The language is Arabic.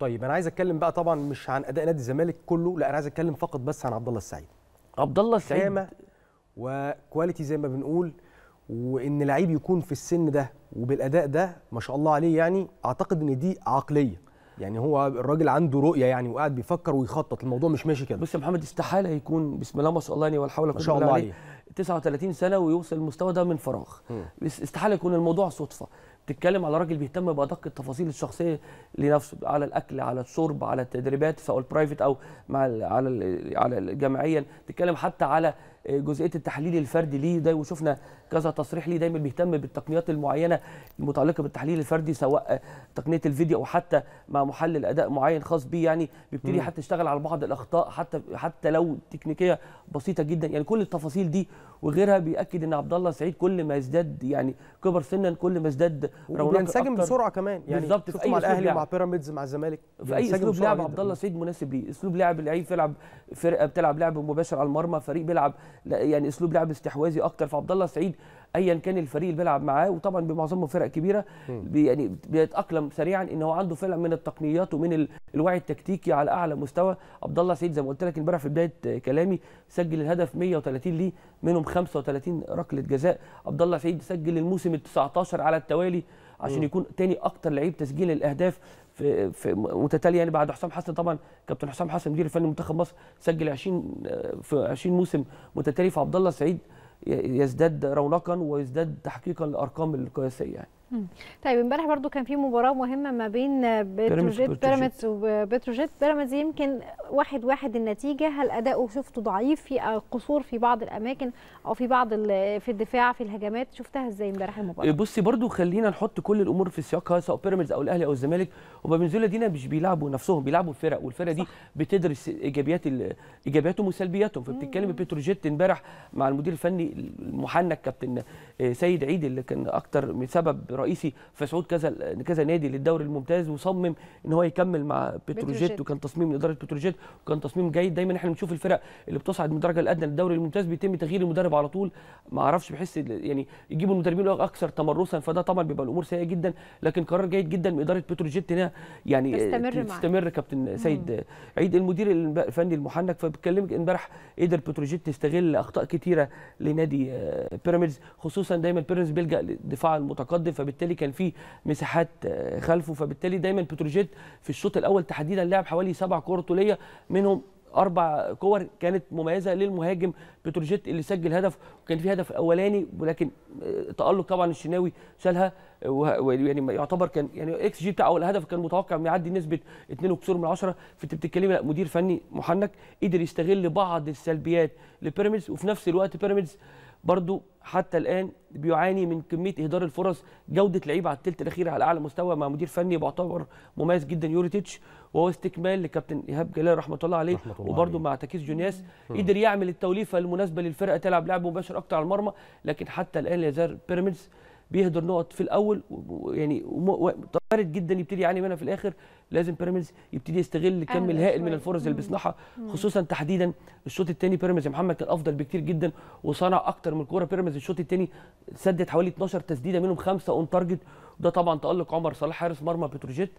طيب انا عايز اتكلم بقى طبعا مش عن اداء نادي الزمالك كله لا انا عايز اتكلم فقط بس عن عبد الله السعيد عبد الله السعيد وكواليتي زي ما بنقول وان لعيب يكون في السن ده وبالاداء ده ما شاء الله عليه يعني اعتقد ان دي عقليه يعني هو الراجل عنده رؤيه يعني وقاعد بيفكر ويخطط الموضوع مش ماشي كده بص يا محمد استحاله يكون بسم الله ما شاء الله يعني ولا حول ولا قوه الا بالله 39 سنه ويوصل المستوى ده من فراغ استحاله يكون الموضوع صدفه بتتكلم على راجل بيهتم بادق التفاصيل الشخصيه لنفسه على الاكل على الشرب على التدريبات سواء البرايفت او مع على على جامعيا بتتكلم حتى على آه، جزئيه التحليل الفردي ليه ده وشفنا كذا تصريح ليه دايما بيهتم بالتقنيات المعينه المتعلقه بالتحليل الفردي سواء تقنيه الفيديو او حتى مع محلل اداء معين خاص بيه يعني بيبتدي حتى يشتغل على بعض الاخطاء حتى حتى لو تكنيكيه بسيطه جدا يعني كل التفاصيل دي وغيرها بياكد ان عبد الله سعيد كل ما يزداد يعني كبر سنا كل ما ازداد رونقا بينسجم بسرعه كمان يعني بالظبط في اي مع الاهلي مع بيراميدز مع الزمالك في اي اسلوب لعب عبد الله سعيد مناسب ليه اسلوب لعب اللعيب يلعب فرقه بتلعب لعب مباشر على المرمى فريق بيلعب يعني اسلوب لعب استحواذي اكتر فعبد الله سعيد ايا كان الفريق اللي بيلعب معاه وطبعا بمعظمه فرق كبيره بي يعني بيتاقلم سريعا ان هو عنده فعلا من التقنيات ومن الوعي التكتيكي على اعلى مستوى عبد الله سعيد زي ما قلت لك امبارح في بدايه كلامي سجل الهدف 130 ليه منهم 35 ركله جزاء عبد الله سعيد سجل الموسم ال 19 على التوالي عشان يكون تاني اكتر لعيب تسجيل الاهداف في في متتاليه يعني بعد حسام حسن طبعا كابتن حسام حسن مدير الفني منتخب مصر سجل 20 آه، في 20 موسم متتالي فعبد الله سعيد يزداد رونقا ويزداد تحقيقا لارقام القياسيه يعني طيب امبارح برضو كان في مباراه مهمه ما بين آه، بتروجيت بيراميدز وبتروجيت بيراميدز يمكن واحد واحد النتيجه هل اداؤه شفته ضعيف في آه، قصور في بعض الاماكن او في بعض في الدفاع في الهجمات شفتها ازاي امبارح المباراه إيه، بصي برضو خلينا نحط كل الامور في سياقها سواء بيراميدز او الاهلي او الزمالك وبنزولا دينا مش بيلعبوا نفسهم بيلعبوا الفرق والفرق دي بتدرس ايجابيات ايجابياتهم وسلبياتهم فبتتكلم بتروجيت امبارح مع المدير الفني المحنك كابتن آه، سيد عيد اللي كان اكتر سبب رئيسي في صعود كذا كذا نادي للدوري الممتاز وصمم ان هو يكمل مع بتروجيت وكان تصميم اداره بتروجيت وكان تصميم جيد دايما احنا بنشوف الفرق اللي بتصعد من الدرجه الادنى للدوري الممتاز بيتم تغيير المدرب على طول ما اعرفش بحس يعني يجيبوا المدربين اكثر تمرسا فده طبعا بيبقى الامور سيئه جدا لكن قرار جيد جدا من اداره بتروجيت انها يعني تستمر تستمر كابتن سيد مم. عيد المدير الفني المحنك فبتكلمك امبارح قدر بتروجيت تستغل اخطاء كثيره لنادي آه، بيراميدز خصوصا دايما بيراميدز بيلجا للدفاع المتقدم فب فبالتالي كان في مساحات آه، خلفه فبالتالي دايما بتروجيت في الشوط الاول تحديدا لعب حوالي سبع كور طوليه منهم اربع كور كانت مميزه للمهاجم بتروجيت اللي سجل هدف وكان في هدف اولاني ولكن آه، تالق طبعا الشناوي شالها آه، ويعني يعتبر كان يعني اكس جي بتاعه اول الهدف كان متوقع يعدي نسبه 2 وكسور من 10 فانت بتتكلمي لا مدير فني محنك قدر يستغل بعض السلبيات لبيراميدز وفي نفس الوقت بيراميدز برضو حتى الان بيعاني من كميه اهدار الفرص جوده لعيبه على الثلث الاخير على اعلى مستوى مع مدير فني بعتبر مميز جدا يوريتيتش وهو استكمال لكابتن ايهاب جلال رحمه الله عليه وبرده مع تكيس جونياس قدر يعمل التوليفه المناسبه للفرقه تلعب لعب مباشر اكتر على المرمى لكن حتى الان لا يزال بيراميدز بيهدر نقط في الاول يعني وارد جدا يبتدي يعاني منها في الاخر لازم بيراميدز يبتدي يستغل أيوة، كم أيوة. الهائل من الفرص اللي بيصنعها خصوصا تحديدا الشوط الثاني بيراميدز يا محمد كان افضل بكتير جدا وصنع اكتر من كوره بيراميدز الشوط الثاني سدد حوالي 12 تسديده منهم خمسه اون تارجت وده طبعا تالق عمر صلاح حارس مرمى بتروجيت